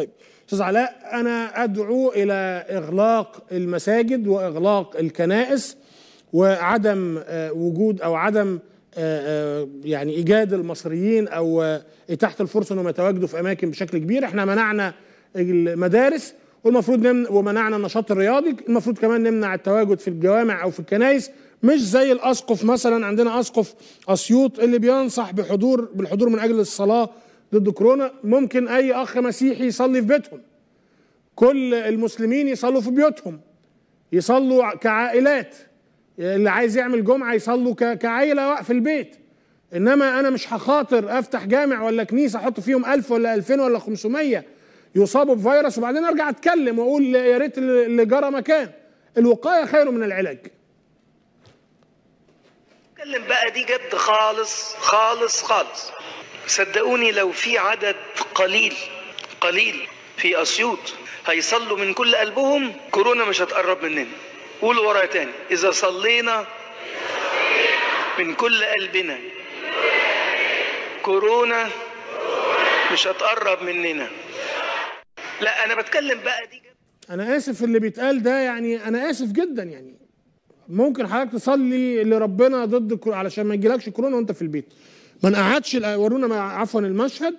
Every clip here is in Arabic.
طيب استاذ علاء انا ادعو الى اغلاق المساجد واغلاق الكنائس وعدم آه، وجود او عدم آه، آه، يعني ايجاد المصريين او اتاحه الفرصه انهم يتواجدوا في اماكن بشكل كبير احنا منعنا المدارس والمفروض نمنع ومنعنا النشاط الرياضي المفروض كمان نمنع التواجد في الجوامع او في الكنائس مش زي الاسقف مثلا عندنا اسقف اسيوط اللي بينصح بحضور بالحضور من اجل الصلاه ضد كورونا ممكن اي اخ مسيحي يصلي في بيتهم كل المسلمين يصلوا في بيوتهم يصلوا كعائلات اللي عايز يعمل جمعه يصلوا كعائله في البيت انما انا مش هخاطر افتح جامع ولا كنيسه احط فيهم 1000 ولا 2000 ولا 500 يصابوا بفيروس وبعدين ارجع اتكلم واقول يا ريت اللي جرى مكان الوقايه خير من العلاج بتكلم بقى دي جد خالص خالص خالص صدقوني لو في عدد قليل قليل في اسيوط هيصلوا من كل قلبهم كورونا مش هتقرب مننا قولوا ورايا تاني اذا صلينا من كل قلبنا كورونا مش هتقرب مننا لا انا بتكلم بقى دي انا اسف اللي بيتقال ده يعني انا اسف جدا يعني ممكن حضرتك تصلي لربنا ضد علشان ما يجيلكش كورونا وانت في البيت ما نقعدش ورونا عفوا المشهد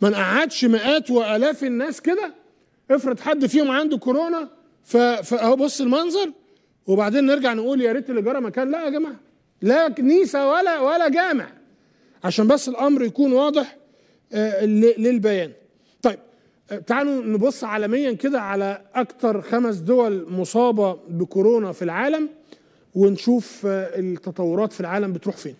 ما نقعدش مئات والاف الناس كده افرض حد فيهم عنده كورونا فاهو بص المنظر وبعدين نرجع نقول يا ريت اللي جرى مكان لا يا جماعه لا كنيسه ولا ولا جامع عشان بس الامر يكون واضح آه، للبيان طيب آه، تعالوا نبص عالميا كده على اكتر خمس دول مصابه بكورونا في العالم ونشوف آه، التطورات في العالم بتروح فين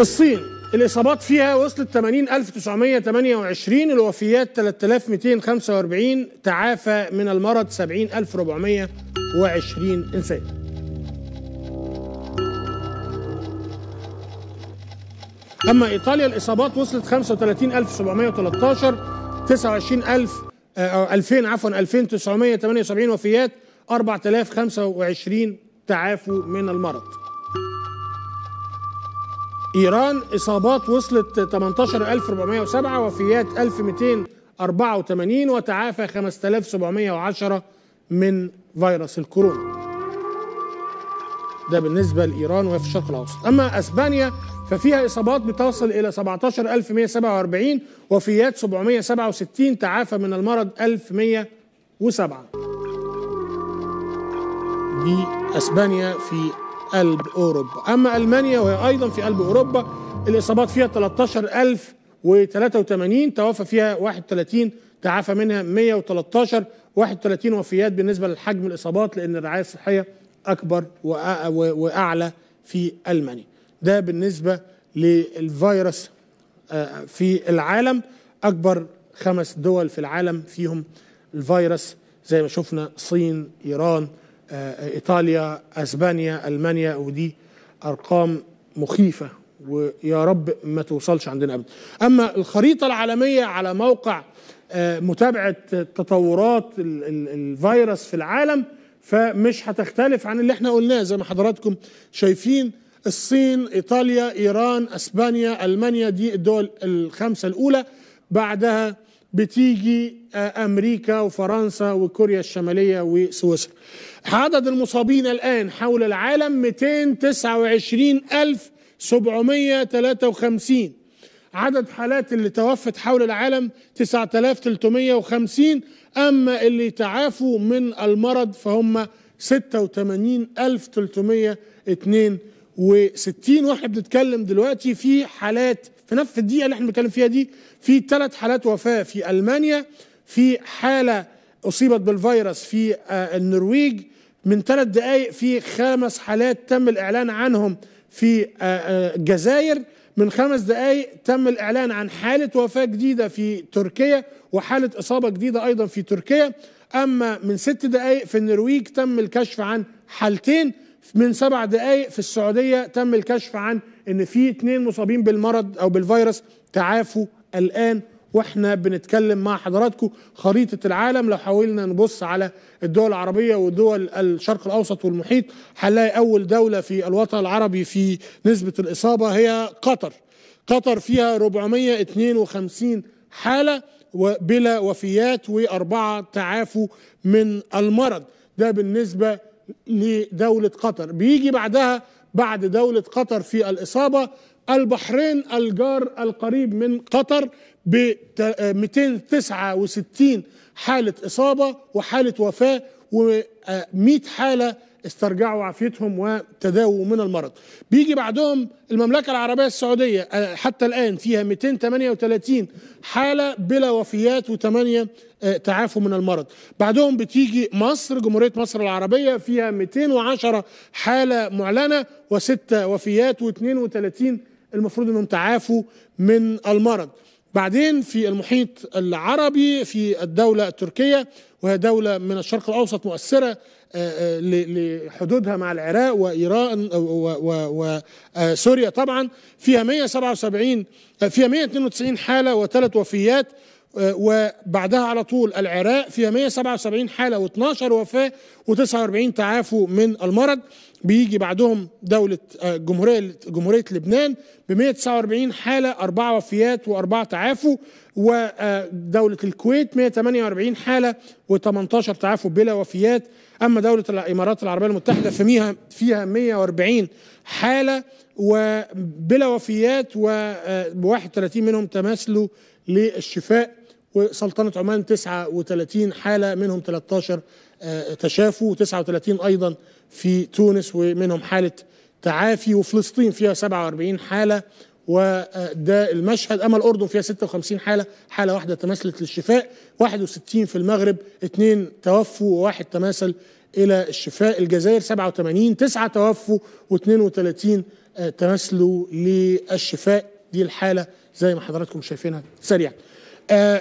الصين الإصابات فيها وصلت 80928 الوفيات 3245 تعافى من المرض 70420 إنسان أما إيطاليا الإصابات وصلت 35713 29000 2000 آه، عفوا 2978 وفيات 4025 تعافوا من المرض ايران اصابات وصلت 18407 وفيات 1284 وتعافى 5710 من فيروس الكورونا ده بالنسبة لإيران وهي في الشرق الأوسط أما أسبانيا ففيها إصابات بتصل إلى 17147 وفيات 767 تعافى من المرض 1107 دي أسبانيا في قلب أوروبا أما ألمانيا وهي أيضا في قلب أوروبا الإصابات فيها 13083 توفى فيها 31 تعافى منها 113 31 وفيات بالنسبة لحجم الإصابات لأن الرعاية الصحية اكبر واعلى في المانيا ده بالنسبه للفيروس آه، في العالم اكبر خمس دول في العالم فيهم الفيروس زي ما شفنا الصين ايران آه، ايطاليا اسبانيا المانيا ودي ارقام مخيفه ويا رب ما توصلش عندنا ابدا اما الخريطه العالميه على موقع آه، متابعه تطورات الفيروس في العالم فمش هتختلف عن اللي احنا قلناه زي ما حضراتكم شايفين الصين ايطاليا ايران اسبانيا المانيا دي الدول الخمسه الاولى بعدها بتيجي آه، امريكا وفرنسا وكوريا الشماليه وسويسرا عدد المصابين الان حول العالم 229 ألف عدد حالات اللي توفت حول العالم 9350 أما اللي تعافوا من المرض فهم 86362 واحنا بنتكلم دلوقتي في حالات في نفس الدقيقة اللي احنا بنتكلم فيها دي في ثلاث حالات وفاة في ألمانيا في حالة أصيبت بالفيروس في آه، النرويج من ثلاث دقائق في خمس حالات تم الإعلان عنهم في آه، آه، الجزائر من خمس دقائق تم الإعلان عن حالة وفاة جديدة في تركيا وحالة إصابة جديدة أيضا في تركيا أما من ست دقائق في النرويج تم الكشف عن حالتين من سبع دقائق في السعودية تم الكشف عن أن في اثنين مصابين بالمرض أو بالفيروس تعافوا الآن واحنا بنتكلم مع حضراتكم خريطه العالم لو حاولنا نبص على الدول العربيه ودول الشرق الاوسط والمحيط هنلاقي اول دوله في الوطن العربي في نسبه الاصابه هي قطر قطر فيها 452 حاله وبلا وفيات واربعه تعافوا من المرض ده بالنسبه لدوله قطر بيجي بعدها بعد دولة قطر في الإصابة البحرين الجار القريب من قطر ب 269 آه، حالة إصابة وحالة وفاة و100 آه، حالة استرجعوا عافيتهم وتداووا من المرض بيجي بعدهم المملكة العربية السعودية آه، حتى الآن فيها 238 حالة بلا وفيات و8 تعافوا من المرض بعدهم بتيجي مصر جمهورية مصر العربية فيها 210 حالة معلنة وستة وفيات و32 المفروض انهم تعافوا من المرض بعدين في المحيط العربي في الدولة التركية وهي دولة من الشرق الأوسط مؤثرة آه، آه، لحدودها مع العراق وإيران آه، وسوريا طبعا فيها 177 فيها 192 حالة وثلاث وفيات آه، وبعدها على طول العراق فيها 177 حالة و12 وفاة و49 تعافوا من المرض بيجي بعدهم دولة آه، جمهورية جمهورية لبنان ب 149 حالة أربعة وفيات وأربعة تعافوا ودولة الكويت 148 حالة و18 تعافوا بلا وفيات أما دولة الإمارات العربية المتحدة فيها فيها 140 حالة وبلا وفيات و31 آه، منهم تماثلوا للشفاء وسلطنة عمان 39 حالة منهم 13 آه، تشافوا و39 أيضا في تونس ومنهم حالة تعافي وفلسطين فيها 47 حالة وده المشهد أما الأردن فيها 56 حالة حالة واحدة تماثلت للشفاء 61 في المغرب اثنين توفوا وواحد تماثل إلى الشفاء الجزائر 87 تسعة توفوا و32 آه، تماثلوا للشفاء دي الحالة زي ما حضراتكم شايفينها سريعا آه،